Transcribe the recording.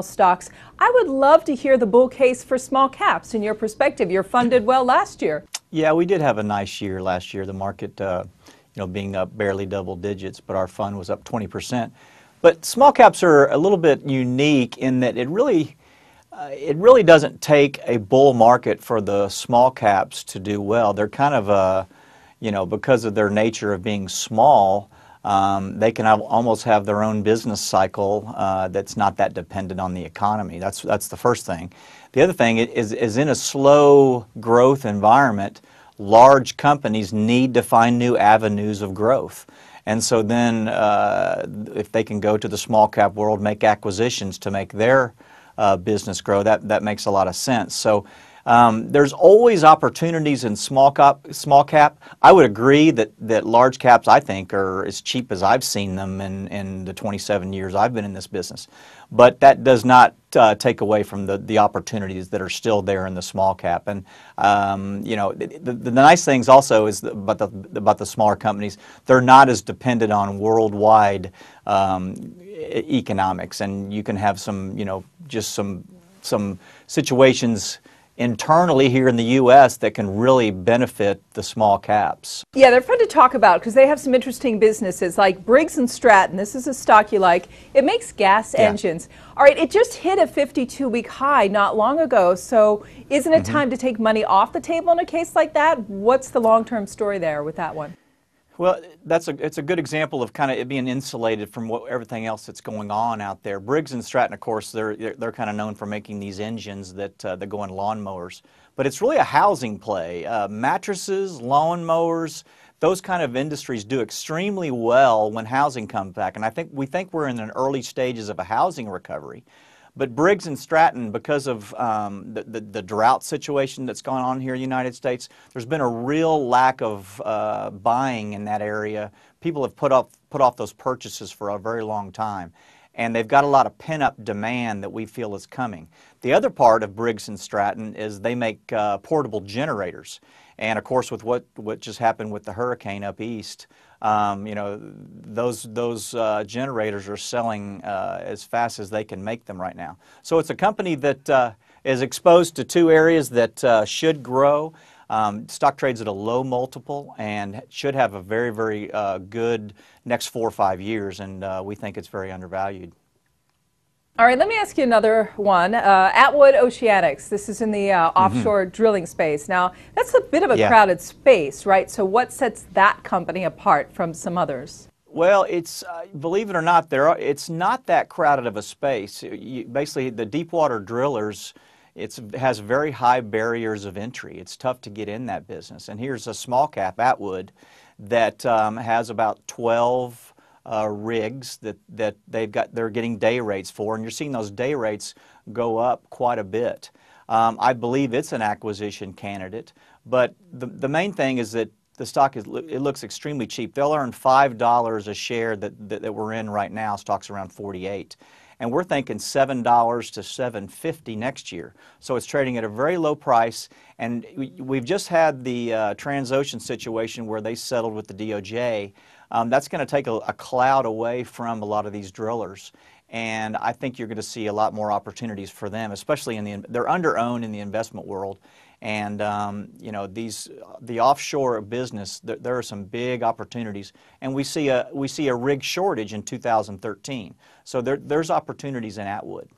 stocks. I would love to hear the bull case for small caps in your perspective. Your fund did well last year. Yeah, we did have a nice year last year. The market, uh, you know, being up barely double digits, but our fund was up 20%. But small caps are a little bit unique in that it really uh, it really doesn't take a bull market for the small caps to do well. They're kind of a, uh, you know, because of their nature of being small, um, they can have, almost have their own business cycle uh, that's not that dependent on the economy. That's, that's the first thing. The other thing is, is in a slow growth environment, large companies need to find new avenues of growth. And so then uh, if they can go to the small cap world, make acquisitions to make their uh, business grow, that, that makes a lot of sense. So um, there's always opportunities in small cap. Small cap. I would agree that, that large caps, I think, are as cheap as I've seen them in, in the 27 years I've been in this business. But that does not uh, take away from the, the opportunities that are still there in the small cap. And, um, you know, the, the, the, nice things also is about, the, about the smaller companies, they're not as dependent on worldwide um, economics. And you can have some, you know, just some, some situations – internally here in the U.S. that can really benefit the small caps. Yeah, they're fun to talk about because they have some interesting businesses like Briggs and Stratton. This is a stock you like. It makes gas yeah. engines. All right, it just hit a 52-week high not long ago. So isn't it mm -hmm. time to take money off the table in a case like that? What's the long-term story there with that one? Well, that's a it's a good example of kind of it being insulated from what, everything else that's going on out there. Briggs and Stratton, of course, they're they're, they're kind of known for making these engines that uh, that go in lawnmowers, but it's really a housing play. Uh, mattresses, lawnmowers, those kind of industries do extremely well when housing comes back, and I think we think we're in the early stages of a housing recovery. But Briggs and Stratton, because of um, the, the, the, drought situation that's gone on here in the United States, there's been a real lack of uh, buying in that area. People have put off, put off those purchases for a very long time and they've got a lot of pent-up demand that we feel is coming. The other part of Briggs & Stratton is they make uh, portable generators. And of course, with what, what just happened with the hurricane up east, um, you know, those, those uh, generators are selling uh, as fast as they can make them right now. So it's a company that uh, is exposed to two areas that uh, should grow. Um, stock trades at a low multiple and should have a very, very uh, good next four or five years, and uh, we think it's very undervalued. All right, let me ask you another one. Uh, Atwood Oceanics, this is in the uh, mm-hmm. offshore mm -hmm. drilling space. Now, that's a bit of a yeah. crowded space, right? So, what sets that company apart from some others? Well, it's uh, believe it or not, there are, it's not that crowded of a space. You, basically, the deepwater drillers it has very high barriers of entry. It's tough to get in that business. And here's a small cap, Atwood, that um, has about 12 uh, rigs that, that they've got, they're getting day rates for. And you're seeing those day rates go up quite a bit. Um, I believe it's an acquisition candidate. But the, the main thing is that the stock is it looks extremely cheap. They'll earn five dollars a share that, that, that we're in right now. Stock's around 48 and we're thinking $7 to seven fifty dollars next year. So it's trading at a very low price, and we've just had the uh, Transocean situation where they settled with the DOJ. Um, that's going to take a, a cloud away from a lot of these drillers and I think you're going to see a lot more opportunities for them, especially in the they're owned in the investment world, and um, you know these the offshore business there are some big opportunities, and we see a we see a rig shortage in 2013, so there, there's opportunities in Atwood.